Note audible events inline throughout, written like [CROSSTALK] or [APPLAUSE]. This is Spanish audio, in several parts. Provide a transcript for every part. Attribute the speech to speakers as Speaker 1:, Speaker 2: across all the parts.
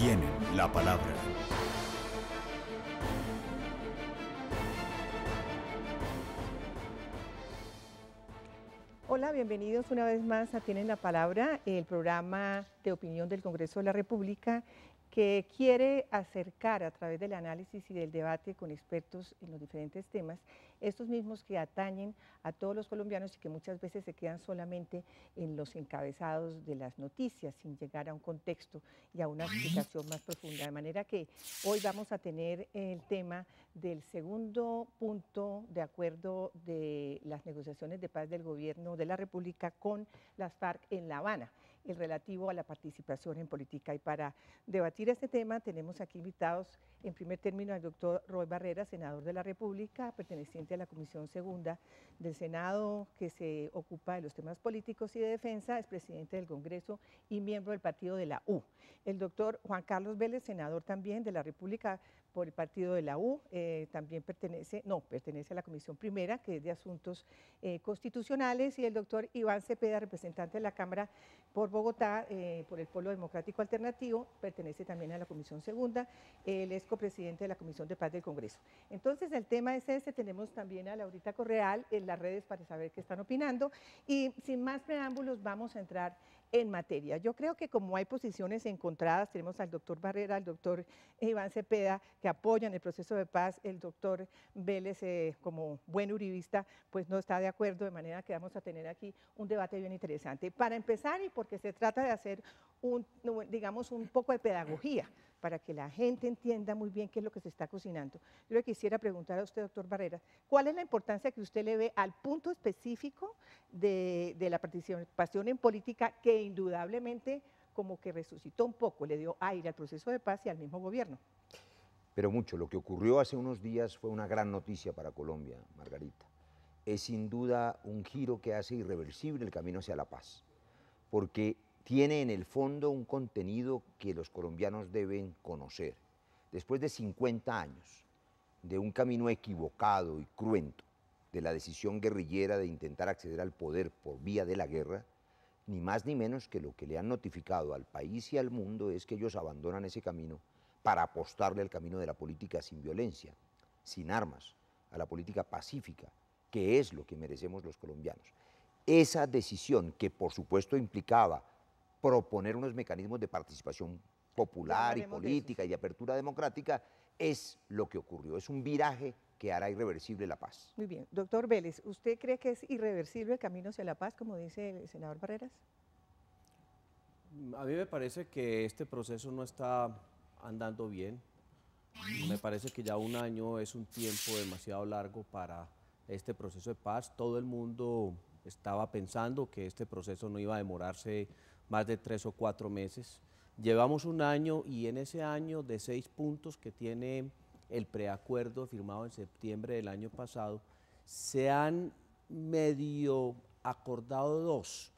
Speaker 1: tienen la palabra.
Speaker 2: Hola, bienvenidos una vez más a Tienen la Palabra, el programa de opinión del Congreso de la República que quiere acercar a través del análisis y del debate con expertos en los diferentes temas, estos mismos que atañen a todos los colombianos y que muchas veces se quedan solamente en los encabezados de las noticias, sin llegar a un contexto y a una explicación más profunda. De manera que hoy vamos a tener el tema del segundo punto de acuerdo de las negociaciones de paz del gobierno de la República con las FARC en La Habana el relativo a la participación en política. Y para debatir este tema tenemos aquí invitados en primer término al doctor Roy Barrera, senador de la República, perteneciente a la Comisión Segunda del Senado, que se ocupa de los temas políticos y de defensa, es presidente del Congreso y miembro del partido de la U. El doctor Juan Carlos Vélez, senador también de la República, por el partido de la U, eh, también pertenece, no, pertenece a la Comisión Primera, que es de Asuntos eh, Constitucionales, y el doctor Iván Cepeda, representante de la Cámara por Bogotá, eh, por el Polo Democrático Alternativo, pertenece también a la Comisión Segunda, el es copresidente de la Comisión de Paz del Congreso. Entonces, el tema es ese, tenemos también a Laurita Correal en las redes para saber qué están opinando, y sin más preámbulos, vamos a entrar en materia. Yo creo que como hay posiciones encontradas, tenemos al doctor Barrera, al doctor Iván Cepeda, que apoyan el proceso de paz, el doctor Vélez, eh, como buen uribista, pues no está de acuerdo, de manera que vamos a tener aquí un debate bien interesante. Para empezar, y porque se trata de hacer un, digamos, un poco de pedagogía para que la gente entienda muy bien qué es lo que se está cocinando. Yo le quisiera preguntar a usted, doctor Barreras, ¿cuál es la importancia que usted le ve al punto específico de, la participación en política que indudablemente como que resucitó un poco, le dio aire al proceso de paz y al mismo gobierno?
Speaker 1: Pero mucho, lo que ocurrió hace unos días fue una gran noticia para Colombia, Margarita. Es sin duda un giro que hace irreversible el camino hacia la paz, porque tiene en el fondo un contenido que los colombianos deben conocer. Después de 50 años de un camino equivocado y cruento, de la decisión guerrillera de intentar acceder al poder por vía de la guerra, ni más ni menos que lo que le han notificado al país y al mundo es que ellos abandonan ese camino para apostarle al camino de la política sin violencia, sin armas, a la política pacífica, que es lo que merecemos los colombianos. Esa decisión, que por supuesto implicaba proponer unos mecanismos de participación popular y política y de apertura democrática, es lo que ocurrió, es un viraje que hará irreversible la paz.
Speaker 2: Muy bien, doctor Vélez, ¿usted cree que es irreversible el camino hacia la paz, como dice el senador Barreras?
Speaker 3: A mí me parece que este proceso no está andando bien. Me parece que ya un año es un tiempo demasiado largo para este proceso de paz. Todo el mundo estaba pensando que este proceso no iba a demorarse más de tres o cuatro meses. Llevamos un año y en ese año de seis puntos que tiene el preacuerdo firmado en septiembre del año pasado, se han medio acordado dos,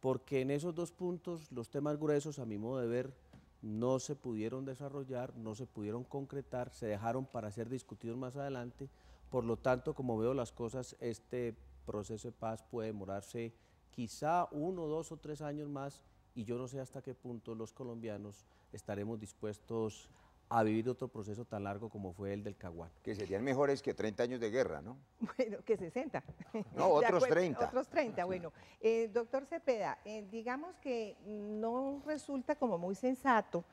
Speaker 3: porque en esos dos puntos los temas gruesos, a mi modo de ver, no se pudieron desarrollar, no se pudieron concretar, se dejaron para ser discutidos más adelante. Por lo tanto, como veo las cosas, este proceso de paz puede demorarse quizá uno, dos o tres años más, y yo no sé hasta qué punto los colombianos estaremos dispuestos a vivir otro proceso tan largo como fue el del Caguán. Que serían mejores que 30 años de guerra, ¿no?
Speaker 2: [LAUGHS] Bueno, que 60. [LAUGHS] No, otros 30. [LAUGHS] Otros 30, bueno. Eh, doctor Cepeda, eh, digamos que no resulta como muy sensato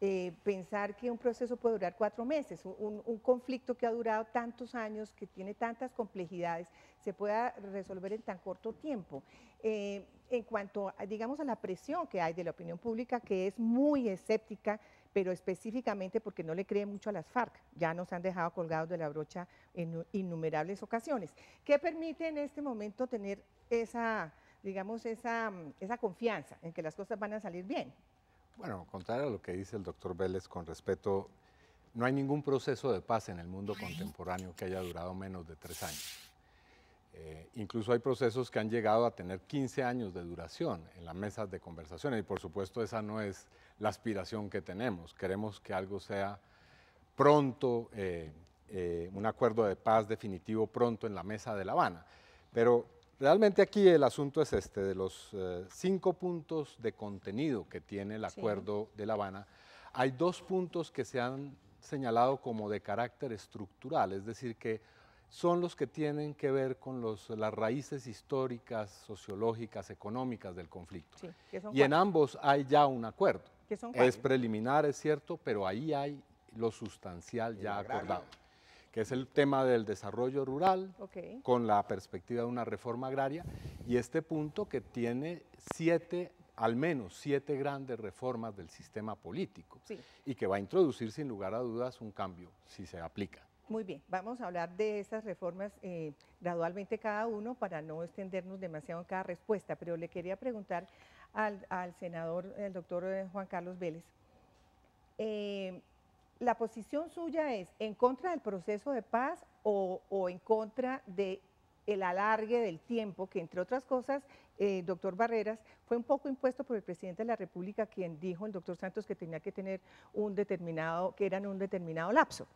Speaker 2: eh, pensar que un proceso puede durar cuatro meses, un conflicto que ha durado tantos años, que tiene tantas complejidades, se pueda resolver en tan corto tiempo. Eh, en cuanto, a, digamos, a la presión que hay de la opinión pública, que es muy escéptica, pero específicamente porque no le cree mucho a las FARC, ya nos han dejado colgados de la brocha en innumerables ocasiones, ¿Qué permite en este momento tener esa, digamos, esa, esa confianza en que las cosas van a salir bien.
Speaker 4: Bueno, contrario a lo que dice el doctor Vélez con respeto, no hay ningún proceso de paz en el mundo contemporáneo que haya durado menos de tres años. Eh, incluso hay procesos que han llegado a tener 15 años de duración en las mesas de conversaciones y por supuesto esa no es la aspiración que tenemos. Queremos que algo sea pronto, eh, eh, un acuerdo de paz definitivo pronto en la mesa de La Habana. Pero realmente aquí el asunto es este, de los cinco puntos de contenido que tiene el acuerdo de La Habana, hay dos puntos que se han señalado como de carácter estructural, es decir, que son los que tienen que ver con los, las raíces históricas, sociológicas, económicas del conflicto. y en ambos hay ya un acuerdo. es preliminar, es cierto, pero ahí hay lo sustancial ya acordado, que es el tema del desarrollo rural con la perspectiva de una reforma agraria y este punto que tiene siete al menos siete grandes reformas del sistema político y que va a introducir sin lugar a dudas un cambio si se aplica.
Speaker 2: Muy bien, vamos a hablar de esas reformas eh, gradualmente cada uno para no extendernos demasiado en cada respuesta, pero le quería preguntar al, senador, el doctor eh, Juan Carlos Vélez, eh, ¿la posición suya es en contra del proceso de paz o, en contra de el alargue del tiempo, que entre otras cosas, doctor Barreras, fue un poco impuesto por el presidente de la República, quien dijo el doctor Santos que tenía que tener un determinado, que eran un determinado lapso.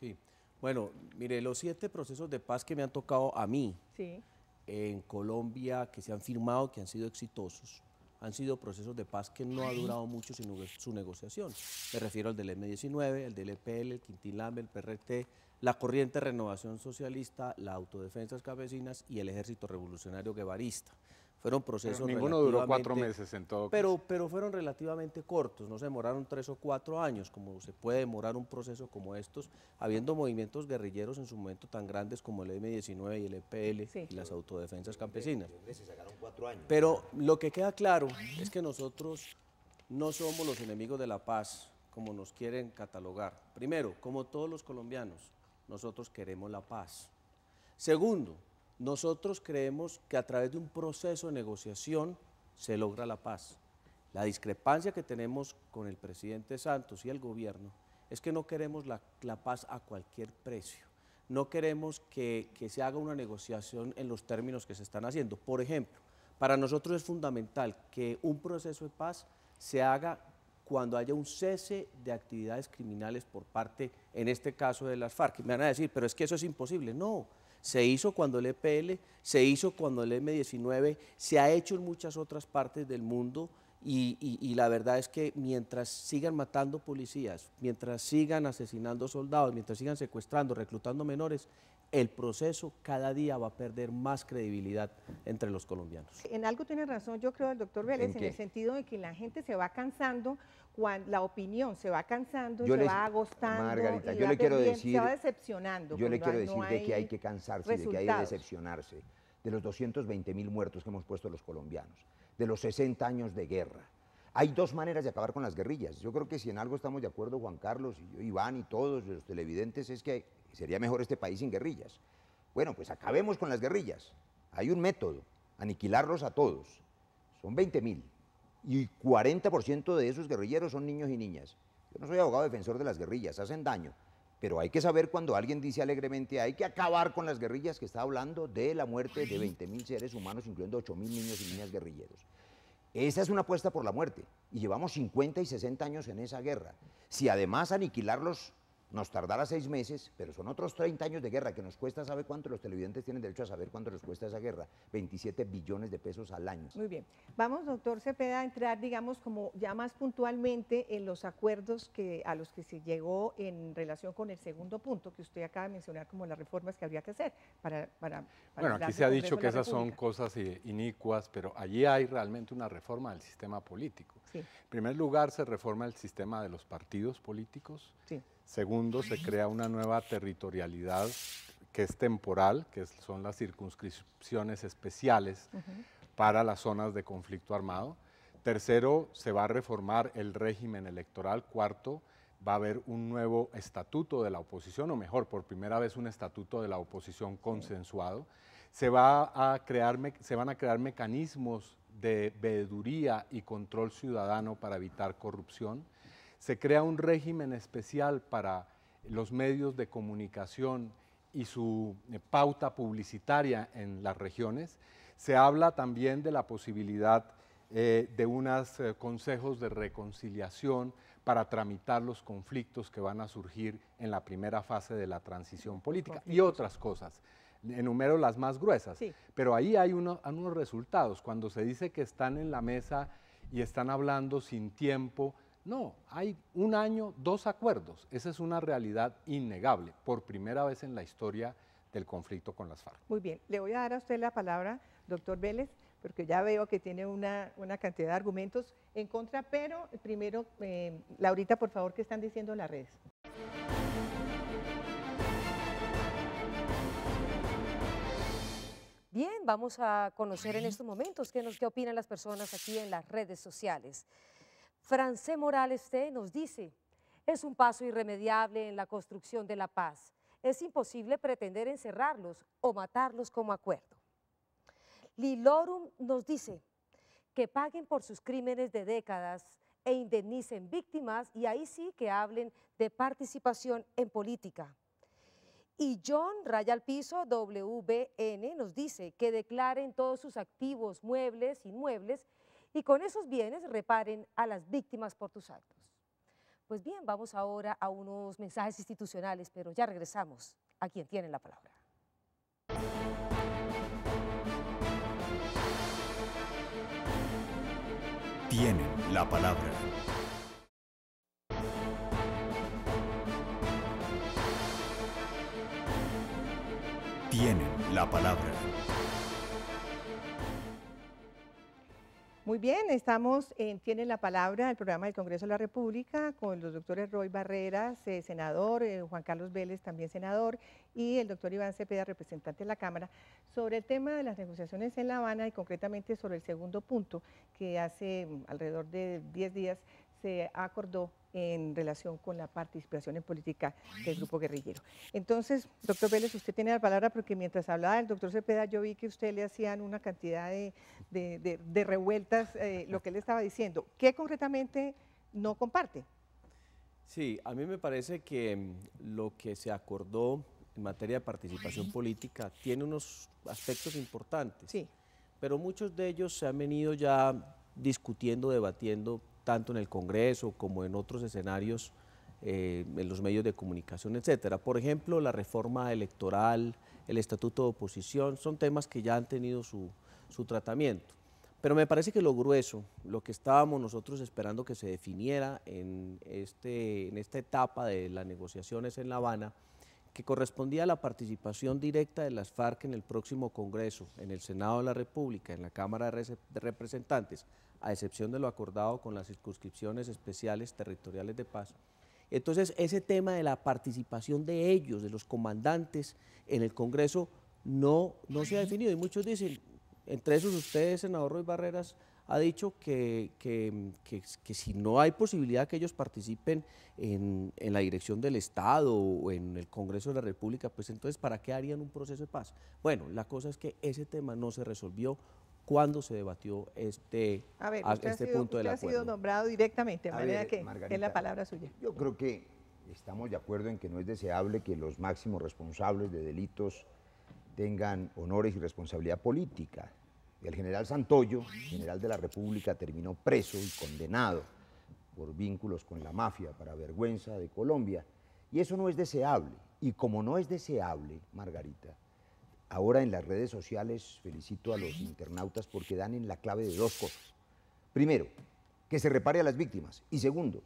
Speaker 3: Sí. Bueno, mire, los siete procesos de paz que me han tocado a mí en Colombia, que se han firmado, que han sido exitosos, han sido procesos de paz que no ha durado mucho sino su negociación. Me refiero al del M19, el del EPL, el Quintín Lambe, el PRT, la Corriente Renovación Socialista, la Autodefensas Campesinas y el Ejército Revolucionario Guevarista. Fueron procesos. ninguno duró cuatro meses en todo pero, Pero fueron relativamente cortos, no se demoraron tres o cuatro años, como se puede demorar un proceso como estos, habiendo movimientos guerrilleros en su momento tan grandes como el M19 y el EPL y las autodefensas campesinas. Pero lo que queda claro es que nosotros no somos los enemigos de la paz, como nos quieren catalogar. Primero, como todos los colombianos, nosotros queremos la paz. Segundo, nosotros creemos que a través de un proceso de negociación se logra la paz. La discrepancia que tenemos con el presidente Santos y el gobierno es que no queremos la, paz a cualquier precio. No queremos que, que se haga una negociación en los términos que se están haciendo. Por ejemplo, para nosotros es fundamental que un proceso de paz se haga cuando haya un cese de actividades criminales por parte, en este caso, de las FARC. Me van a decir, pero es que eso es imposible. No, se hizo cuando el EPL, se hizo cuando el M19, se ha hecho en muchas otras partes del mundo y, la verdad es que mientras sigan matando policías, mientras sigan asesinando soldados, mientras sigan secuestrando, reclutando menores, el proceso cada día va a perder más credibilidad entre los colombianos.
Speaker 2: En algo tiene razón, yo creo, el doctor Vélez, en, el sentido de que la gente se va cansando, la opinión se va cansando, se va agostando, Margarita, yo le quiero decir, se va decepcionando. Yo le quiero decir de que hay que
Speaker 1: cansarse, de que hay que decepcionarse, de los 220 mil muertos que hemos puesto los colombianos, de los 60 años de guerra. Hay dos maneras de acabar con las guerrillas. Yo creo que si en algo estamos de acuerdo Juan Carlos, y yo, Iván y todos los televidentes es que sería mejor este país sin guerrillas. Bueno, pues acabemos con las guerrillas. Hay un método, aniquilarlos a todos. Son 20.000. y 40% de esos guerrilleros son niños y niñas. Yo no soy abogado defensor de las guerrillas, hacen daño. Pero hay que saber cuando alguien dice alegremente hay que acabar con las guerrillas que está hablando de la muerte de 20.000 seres humanos, incluyendo 8.000 mil niños y niñas guerrilleros. Esa es una apuesta por la muerte y llevamos 50 y 60 años en esa guerra. Si además aniquilarlos nos tardará seis meses, pero son otros 30 años de guerra que nos cuesta, ¿sabe cuánto? Los televidentes tienen derecho a saber cuánto les cuesta esa guerra. 27 billones de pesos al año.
Speaker 2: Muy bien. Vamos, doctor Cepeda, a entrar, digamos, como ya más puntualmente en los acuerdos que, a los que se llegó en relación con el segundo punto que usted acaba de mencionar como las reformas que habría que hacer para... para, bueno, aquí se ha dicho que esas son
Speaker 4: cosas eh, inicuas, pero allí hay realmente una reforma del sistema político. En primer lugar, se reforma el sistema de los partidos políticos. Sí Segundo, se crea una nueva territorialidad que es temporal, que son las circunscripciones especiales para las zonas de conflicto armado. Tercero, se va a reformar el régimen electoral. Cuarto, va a haber un nuevo estatuto de la oposición, o mejor, por primera vez un estatuto de la oposición consensuado. Se, va a se van a crear mecanismos de veeduría y control ciudadano para evitar corrupción se crea un régimen especial para los medios de comunicación y su eh, pauta publicitaria en las regiones. Se habla también de la posibilidad eh, de unos eh, consejos de reconciliación para tramitar los conflictos que van a surgir en la primera fase de la transición política y otras cosas. Enumero las más gruesas, pero ahí hay unos resultados. Cuando se dice que están en la mesa y están hablando sin tiempo no, hay un año, dos acuerdos. Esa es una realidad innegable, por primera vez en la historia del conflicto con las FARC.
Speaker 2: Muy bien, le voy a dar a usted la palabra, doctor Vélez, porque ya veo que tiene una, cantidad de argumentos en contra, pero primero, eh, Laurita, por favor, ¿qué están diciendo las redes?
Speaker 5: Bien, vamos a conocer en estos momentos qué opinan las personas aquí en las redes sociales. Francé Morales C. nos dice, es un paso irremediable en la construcción de la paz. Es imposible pretender encerrarlos o matarlos como acuerdo. Lilorum nos dice que paguen por sus crímenes de décadas e indemnicen víctimas y ahí sí que hablen de participación en política. Y John Raya Piso, WBN, nos dice que declaren todos sus activos, muebles, inmuebles y con esos bienes reparen a las víctimas por tus actos. Pues bien, vamos ahora a unos mensajes institucionales, pero ya regresamos a quien tiene la palabra.
Speaker 1: Tienen la palabra. Tienen la palabra.
Speaker 2: Muy bien, estamos en la Palabra, el programa del Congreso de la República, con los doctores Roy Barreras, eh, senador, eh, Juan Carlos Vélez, también senador, y el doctor Iván Cepeda, representante de la Cámara, sobre el tema de las negociaciones en La Habana y concretamente sobre el segundo punto que hace mm, alrededor de 10 días se acordó en relación con la participación en política del grupo guerrillero. Entonces, doctor Vélez, usted tiene la palabra porque mientras hablaba el doctor Cepeda yo vi que usted le hacían una cantidad de, revueltas eh, lo que él estaba diciendo. ¿Qué concretamente no comparte?
Speaker 3: Sí, a mí me parece que mm, lo que se acordó en materia de participación política tiene unos aspectos importantes, sí. pero muchos de ellos se han venido ya discutiendo, debatiendo tanto en el Congreso como en otros escenarios, eh, en los medios de comunicación, etcétera. Por ejemplo, la reforma electoral, el estatuto de oposición, son temas que ya han tenido su, tratamiento. Pero me parece que lo grueso, lo que estábamos nosotros esperando que se definiera en, este, en esta etapa de las negociaciones en La Habana, que correspondía a la participación directa de las FARC en el próximo Congreso, en el Senado de la República, en la Cámara de Representantes, a excepción de lo acordado con las circunscripciones especiales territoriales de paz. Entonces, ese tema de la participación de ellos, de los comandantes en el Congreso, no, no se ha definido. Y muchos dicen, entre esos ustedes, senador Roy Barreras, ha dicho que, que, si no hay posibilidad que ellos participen en, en, la dirección del Estado o en el Congreso de la República, pues entonces ¿para qué harían un proceso de paz? Bueno, la cosa es que ese tema no se resolvió cuándo se debatió este,
Speaker 1: a ver, a este punto del ha sido
Speaker 2: nombrado directamente, de manera que es la palabra suya. Yo
Speaker 1: creo que estamos de acuerdo en que no es deseable que los máximos responsables de delitos tengan honores y responsabilidad política. El general Santoyo, general de la República, terminó preso y condenado por vínculos con la mafia para vergüenza de Colombia. Y eso no es deseable. Y como no es deseable, Margarita, Ahora en las redes sociales felicito a los internautas porque dan en la clave de dos cosas. Primero, que se repare a las víctimas. Y segundo,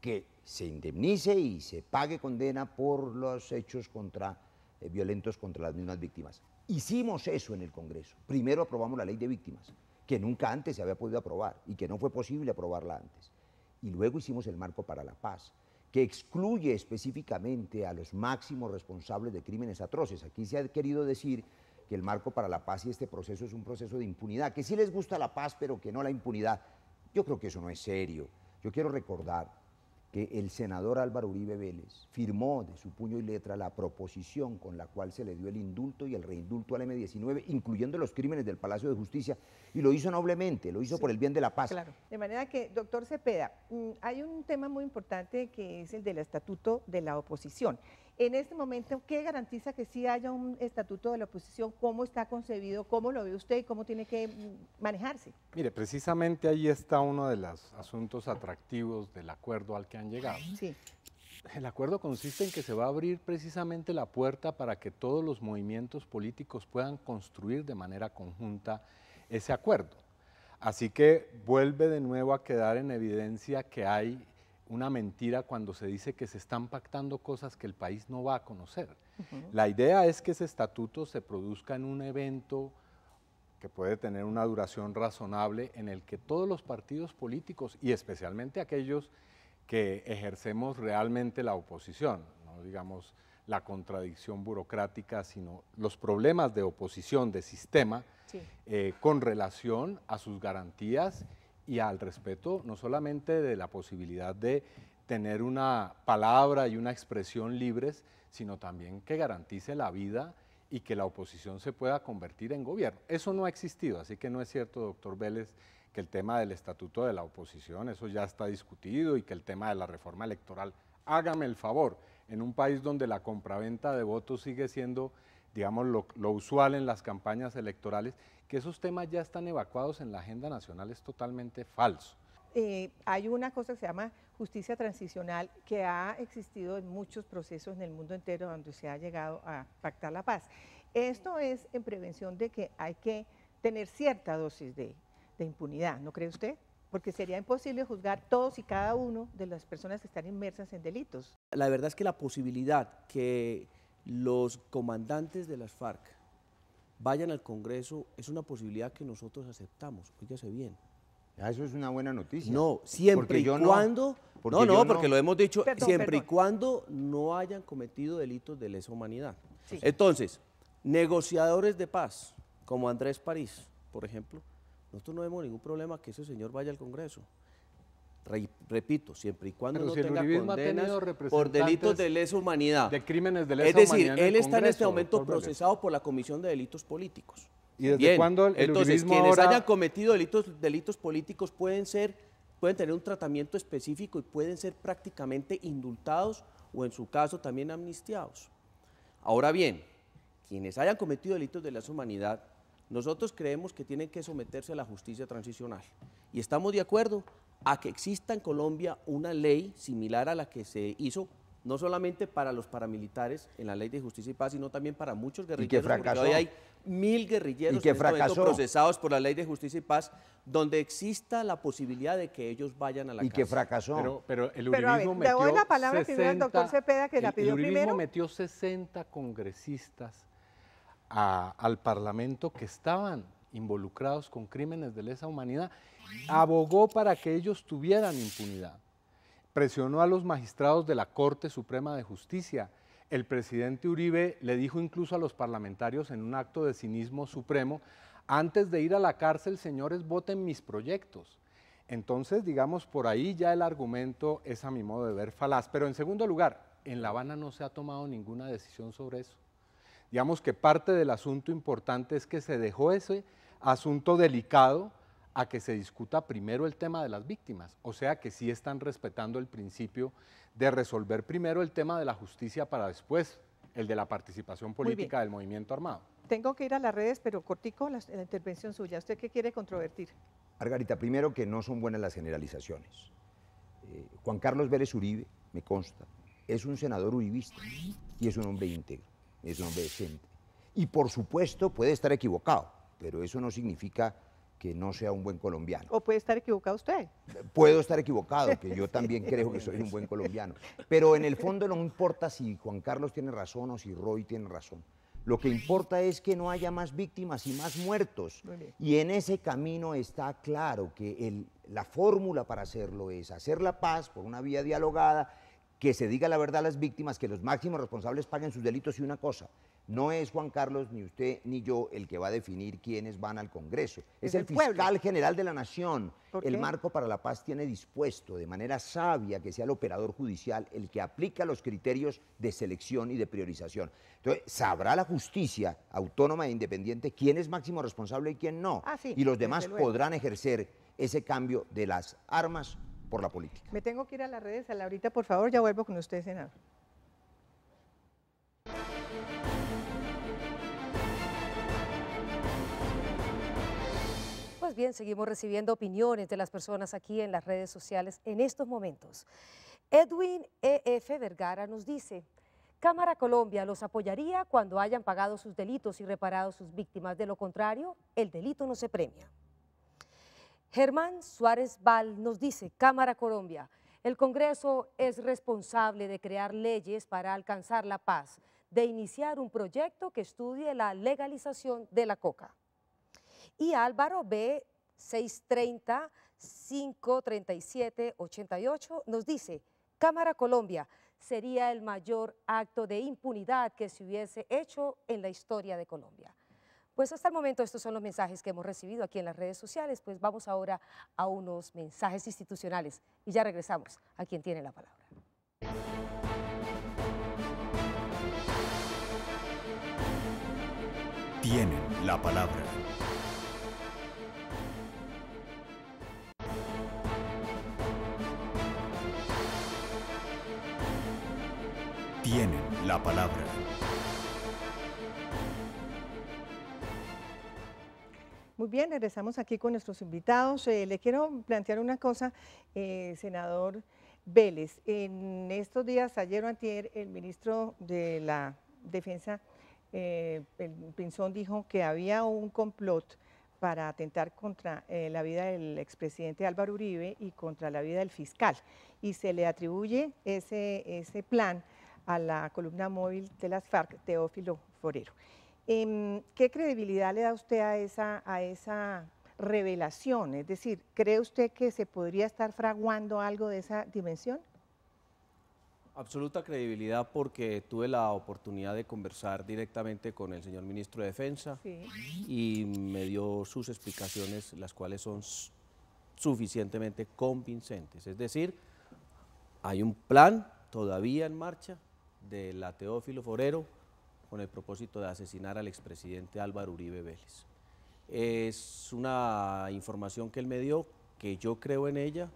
Speaker 1: que se indemnice y se pague condena por los hechos contra, eh, violentos contra las mismas víctimas. Hicimos eso en el Congreso. Primero aprobamos la ley de víctimas, que nunca antes se había podido aprobar y que no fue posible aprobarla antes. Y luego hicimos el marco para la paz que excluye específicamente a los máximos responsables de crímenes atroces. Aquí se ha querido decir que el marco para la paz y este proceso es un proceso de impunidad, que sí les gusta la paz, pero que no la impunidad. Yo creo que eso no es serio. Yo quiero recordar que el senador Álvaro Uribe Vélez firmó de su puño y letra la proposición con la cual se le dio el indulto y el reindulto al M19, incluyendo los crímenes del Palacio de Justicia, y lo hizo noblemente, lo hizo por el bien de la paz.
Speaker 2: De manera que, doctor Cepeda, mm, hay un tema muy importante que es el del estatuto de la oposición. En este momento, ¿qué garantiza que sí haya un estatuto de la oposición? ¿Cómo está concebido? ¿Cómo lo ve usted y cómo tiene que mm, manejarse?
Speaker 4: Mire, precisamente ahí está uno de los asuntos atractivos del acuerdo al que han llegado. Sí. El acuerdo consiste en que se va a abrir precisamente la puerta para que todos los movimientos políticos puedan construir de manera conjunta ese acuerdo. Así que vuelve de nuevo a quedar en evidencia que hay una mentira cuando se dice que se están pactando cosas que el país no va a conocer. La idea es que ese estatuto se produzca en un evento que puede tener una duración razonable en el que todos los partidos políticos y especialmente aquellos que ejercemos realmente la oposición, no digamos la contradicción burocrática, sino los problemas de oposición, de sistema, eh, con relación a sus garantías y al respeto no solamente de la posibilidad de tener una palabra y una expresión libres, sino también que garantice la vida y que la oposición se pueda convertir en gobierno. Eso no ha existido, así que no es cierto, doctor Vélez, que el tema del estatuto de la oposición, eso ya está discutido y que el tema de la reforma electoral, hágame el favor, en un país donde la compraventa de votos sigue siendo digamos, lo, usual en las campañas electorales, que esos temas ya están evacuados en la agenda nacional es totalmente falso.
Speaker 2: Eh, hay una cosa que se llama justicia transicional que ha existido en muchos procesos en el mundo entero donde se ha llegado a pactar la paz. Esto es en prevención de que hay que tener cierta dosis de, de impunidad, ¿no cree usted? porque sería imposible juzgar todos y cada uno de las personas que están inmersas en delitos.
Speaker 3: La verdad es que la posibilidad que los comandantes de las FARC vayan al Congreso, es una posibilidad que nosotros aceptamos, fíjese bien. Ah, eso es una buena noticia. No, siempre y cuando... No, no, porque lo hemos dicho, siempre y cuando no hayan cometido delitos de lesa humanidad. Entonces, negociadores de paz, como Andrés París, por ejemplo, nosotros no vemos ningún problema que ese señor vaya al Congreso repito, siempre y cuando no tenga condenas por delitos de lesa humanidad. De crímenes de lesa humanidad. Es decir, él está en este momento procesado por la Comisión de Delitos Políticos. ¿Y desde cuándo Entonces, quienes hayan cometido delitos, delitos políticos pueden ser, pueden tener un tratamiento específico y pueden ser prácticamente indultados o en su caso también amnistiados. Ahora bien, quienes hayan cometido delitos de lesa humanidad, nosotros creemos que tienen que someterse a la justicia transicional. Y estamos de acuerdo a que exista en Colombia una ley similar a la que se hizo no solamente para los paramilitares en la ley de justicia y paz, sino también para muchos guerrilleros. que porque hoy hay mil guerrilleros que en este procesados por la ley de justicia y paz, donde exista la posibilidad de que ellos vayan a la y Y que fracasó. Pero, el
Speaker 4: uribismo metió doy 60, la metió 60 congresistas al Parlamento que estaban involucrados con crímenes de lesa humanidad, abogó para que ellos tuvieran impunidad. Presionó a los magistrados de la Corte Suprema de Justicia. El presidente Uribe le dijo incluso a los parlamentarios en un acto de cinismo supremo, antes de ir a la cárcel, señores, voten mis proyectos. Entonces, digamos, por ahí ya el argumento es a mi modo de ver falaz. Pero en segundo lugar, en La Habana no se ha tomado ninguna decisión sobre eso. Digamos que parte del asunto importante es que se dejó ese asunto delicado a que se discuta primero el tema de las víctimas, o sea que sí están respetando el principio de resolver primero el tema de la justicia para después el de la participación política del movimiento armado.
Speaker 2: Tengo que ir a las redes, pero cortico la, intervención suya. ¿Usted qué quiere controvertir?
Speaker 1: Margarita, primero que no son buenas las generalizaciones. Eh, Juan Carlos Vélez Uribe, me consta, es un senador uribista y es un hombre íntegro es un decente. Y por supuesto puede estar equivocado, pero eso no significa que no sea un buen colombiano.
Speaker 2: O puede estar equivocado usted.
Speaker 1: Puedo estar equivocado, que yo [LAUGHS] también creo que soy un buen colombiano. Pero en el fondo no importa si Juan Carlos tiene razón o si Roy tiene razón. Lo que importa es que no haya más víctimas y más muertos. Y en ese camino está claro que el, la fórmula para hacerlo es hacer la paz por una vía dialogada que se diga la verdad a las víctimas, que los máximos responsables paguen sus delitos y una cosa. No es Juan Carlos, ni usted, ni yo el que va a definir quiénes van al Congreso. Es, el, fiscal general de la Nación. El marco para la paz tiene dispuesto de manera sabia que sea el operador judicial el que aplica los criterios de selección y de priorización. Entonces, sabrá la justicia autónoma e independiente quién es máximo responsable y quién no. Ah, y los demás podrán ejercer ese cambio de las armas por la política.
Speaker 2: Me tengo que ir a las redes, a la ahorita, por favor, ya vuelvo con usted, senador.
Speaker 5: Pues bien, seguimos recibiendo opiniones de las personas aquí en las redes sociales en estos momentos. Edwin E.F. Vergara nos dice, Cámara Colombia los apoyaría cuando hayan pagado sus delitos y reparado sus víctimas, de lo contrario, el delito no se premia. Germán Suárez Val nos dice, Cámara Colombia, el Congreso es responsable de crear leyes para alcanzar la paz, de iniciar un proyecto que estudie la legalización de la coca. Y Álvaro B. 630 537 88 nos dice, Cámara Colombia, sería el mayor acto de impunidad que se hubiese hecho en la historia de Colombia. Pues hasta el momento estos son los mensajes que hemos recibido aquí en las redes sociales, pues vamos ahora a unos mensajes institucionales y ya regresamos a quien tiene la palabra.
Speaker 1: Tienen la palabra. Tienen la palabra.
Speaker 2: Muy bien, regresamos aquí con nuestros invitados. Eh, le quiero plantear una cosa, eh, senador Vélez. En estos días, ayer o antier, el ministro de la Defensa, eh, el Pinzón, dijo que había un complot para atentar contra la vida del expresidente Álvaro Uribe y contra la vida del fiscal. Y se le atribuye ese, ese plan a la columna móvil de las FARC, Teófilo Forero. Em, ¿Qué credibilidad le da usted a esa, a esa revelación? Es decir, ¿cree usted que se podría estar fraguando algo de esa dimensión?
Speaker 3: Absoluta credibilidad porque tuve la oportunidad de conversar directamente con el señor ministro de Defensa y me dio sus explicaciones, las cuales son suficientemente convincentes. Es decir, hay un plan todavía en marcha de la Teófilo Forero con el propósito de asesinar al expresidente Álvaro Uribe Vélez. Es una información que él me dio, que yo creo en ella,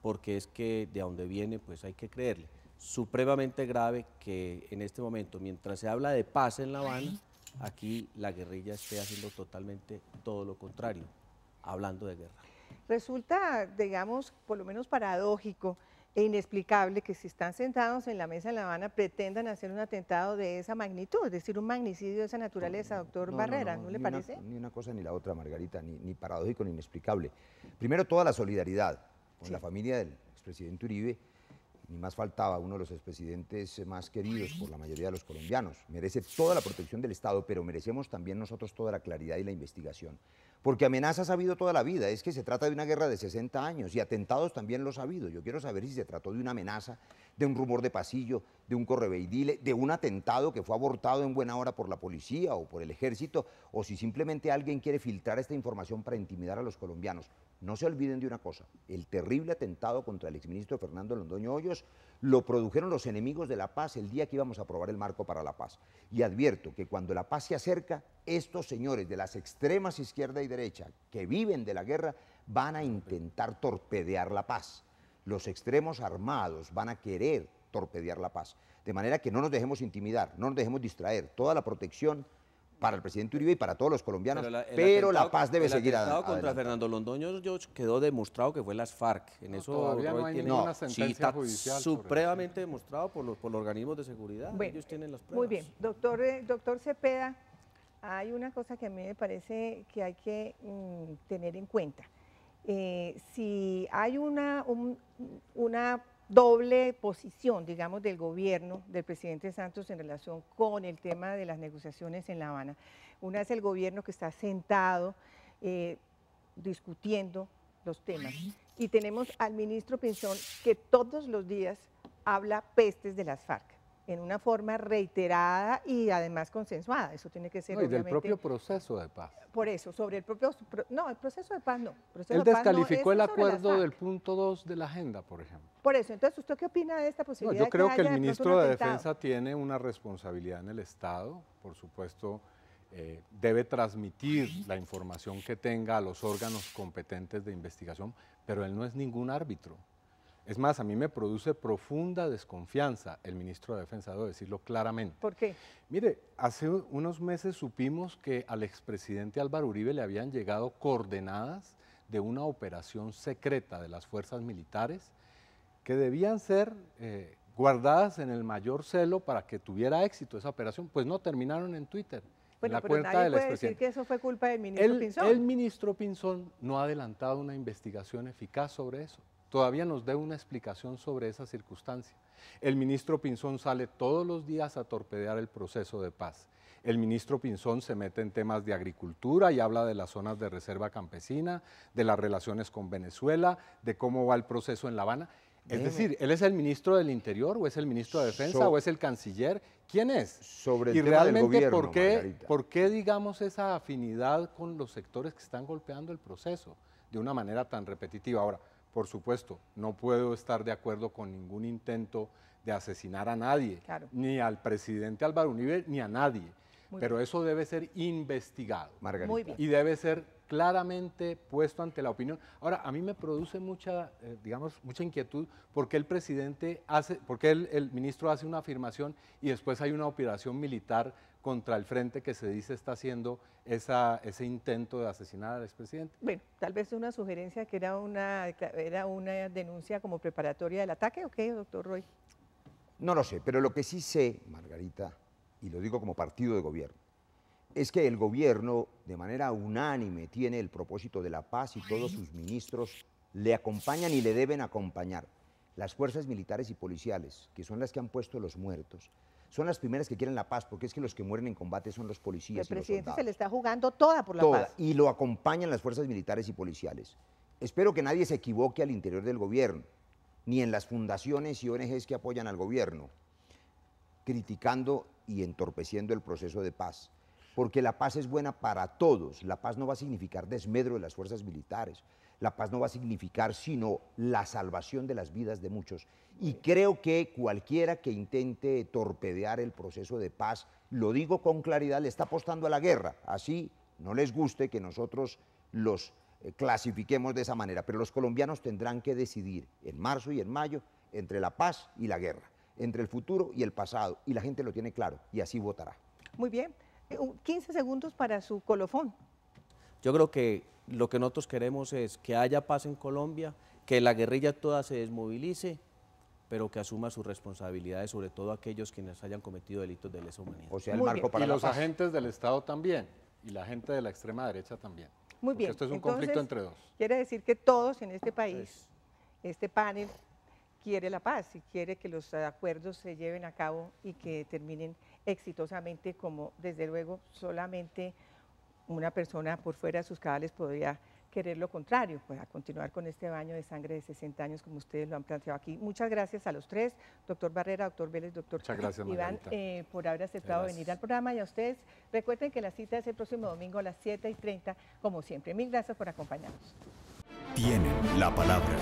Speaker 3: porque es que de donde viene pues hay que creerle. Supremamente grave que en este momento, mientras se habla de paz en La Habana, aquí la guerrilla esté haciendo totalmente todo lo contrario, hablando de guerra.
Speaker 2: Resulta, digamos, por lo menos paradójico, e inexplicable que si están sentados en la mesa de La Habana pretendan hacer un atentado de esa magnitud, es decir, un magnicidio de esa naturaleza, doctor Barrera, ¿no, no, le parece?
Speaker 1: ni una cosa ni la otra, Margarita, ni, paradójico ni inexplicable. Primero, toda la solidaridad con la familia del expresidente Uribe, ni más faltaba, uno de los expresidentes más queridos por la mayoría de los colombianos. Merece toda la protección del Estado, pero merecemos también nosotros toda la claridad y la investigación. Porque amenazas ha habido toda la vida, es que se trata de una guerra de 60 años y atentados también los ha habido. Yo quiero saber si se trató de una amenaza, de un rumor de pasillo, de un correveidile, de un atentado que fue abortado en buena hora por la policía o por el ejército, o si simplemente alguien quiere filtrar esta información para intimidar a los colombianos. No se olviden de una cosa, el terrible atentado contra el exministro Fernando Londoño Hoyos lo produjeron los enemigos de la paz el día que íbamos a aprobar el marco para la paz. Y advierto que cuando la paz se acerca, estos señores de las extremas izquierda y derecha que viven de la guerra van a intentar torpedear la paz. Los extremos armados van a querer torpedear la paz. De manera que no nos dejemos intimidar, no nos dejemos distraer. Toda la protección para el presidente Uribe y para todos los colombianos,
Speaker 3: pero la, paz debe seguir adelante. contra Fernando Londoño quedó demostrado que fue las FARC. En eso tiene, Supremamente demostrado por los, por los organismos de seguridad. Ellos
Speaker 2: tienen las pruebas. Muy bien. Doctor, eh, doctor Cepeda, hay una cosa que a mí me parece que hay que mm, tener en cuenta. Eh, si hay una, una doble posición, digamos, del gobierno del presidente Santos en relación con el tema de las negociaciones en La Habana. Una es el gobierno que está sentado eh, discutiendo los temas. Y tenemos al ministro Pinzón que todos los días habla pestes de las FARC en una forma reiterada y además consensuada. Eso tiene que ser. obviamente... y del propio
Speaker 4: proceso de paz.
Speaker 2: Por eso, sobre el propio. No, el proceso de paz no. Él descalificó el acuerdo del
Speaker 4: punto 2 de la agenda, por ejemplo.
Speaker 2: Por eso, entonces, ¿usted qué opina de esta posibilidad? yo creo que, el ministro de Defensa
Speaker 4: tiene una responsabilidad en el Estado, por supuesto. Eh, debe transmitir la información que tenga a los órganos competentes de investigación, pero él no es ningún árbitro. Es más, a mí me produce profunda desconfianza el ministro de Defensa, debo decirlo claramente. ¿Por qué? Mire, hace unos meses supimos que al expresidente Álvaro Uribe le habían llegado coordenadas de una operación secreta de las fuerzas militares que debían ser eh, guardadas en el mayor celo para que tuviera éxito esa operación, pues no terminaron en Twitter. la pero puede decir que
Speaker 2: eso fue culpa del ministro Pinzón. El ministro Pinzón
Speaker 4: no ha adelantado una investigación eficaz sobre eso todavía nos dé una explicación sobre esa circunstancia. El ministro Pinzón sale todos los días a torpedear el proceso de paz. El ministro Pinzón se mete en temas de agricultura y habla de las zonas de reserva campesina, de las relaciones con Venezuela, de cómo va el proceso en La Habana. Es decir, ¿él es el ministro del Interior o es el ministro de Defensa o es el canciller? ¿Quién es? Sobre el y realmente, ¿por qué, digamos, esa afinidad con los sectores que están golpeando el proceso de una manera tan repetitiva? Ahora, por supuesto, no puedo estar de acuerdo con ningún intento de asesinar a nadie, ni al presidente Álvaro Uribe, ni a nadie. pero eso debe ser investigado. Margarita. Y debe ser claramente puesto ante la opinión. Ahora, a mí me produce mucha, eh, digamos, mucha inquietud porque el presidente hace, porque el ministro hace una afirmación y después hay una operación militar contra el frente que se dice está haciendo ese intento de asesinar al expresidente.
Speaker 2: Bueno, tal vez una sugerencia que era una, era una denuncia como preparatoria del ataque, ¿o qué, doctor Roy?
Speaker 1: No lo sé, pero lo que sí sé, Margarita, y lo digo como partido de gobierno, es que el gobierno de manera unánime tiene el propósito de la paz y todos sus ministros le acompañan y le deben acompañar. Las fuerzas militares y policiales, que son las que han puesto los muertos, son las primeras que quieren la paz, porque es que los que mueren en combate son los policías. El presidente se le
Speaker 2: está jugando toda por la toda,
Speaker 1: Y lo acompañan las fuerzas militares y policiales. Espero que nadie se equivoque al interior del gobierno, ni en las fundaciones y ONGs que apoyan al gobierno, criticando y entorpeciendo el proceso de paz porque la paz es buena para todos. La paz no va a significar desmedro de las fuerzas militares la paz no va a significar sino la salvación de las vidas de muchos. Y creo que cualquiera que intente torpedear el proceso de paz, lo digo con claridad, le está apostando a la guerra. Así no les guste que nosotros los eh, clasifiquemos de esa manera, pero los colombianos tendrán que decidir en marzo y en mayo entre la paz y la guerra, entre el futuro y el pasado, y la gente lo tiene claro, y así votará.
Speaker 2: Muy bien, 15 eh, segundos para su colofón.
Speaker 3: Yo creo que lo que nosotros queremos es que haya paz en Colombia, que la guerrilla toda se desmovilice, pero que asuma sus responsabilidades, sobre todo aquellos quienes hayan cometido delitos de lesa humanidad. O sea, el marco para y los agentes del Estado también, y la gente de la extrema derecha también.
Speaker 2: Muy bien. Esto es un conflicto entre dos. Quiere decir que todos en este país, este panel, quiere la paz y quiere que los acuerdos se lleven a cabo y que terminen exitosamente, como desde luego solamente una persona por fuera de sus cabales podría querer lo contrario, pues a continuar con este baño de sangre de 60 años como ustedes lo han planteado aquí. Muchas gracias a los tres, doctor Barrera, doctor Vélez, doctor Iván, eh, por haber aceptado venir al programa y a ustedes recuerden que la cita es el próximo domingo a las 7 y 30, como siempre. Mil gracias por acompañarnos.
Speaker 1: Tienen la palabra.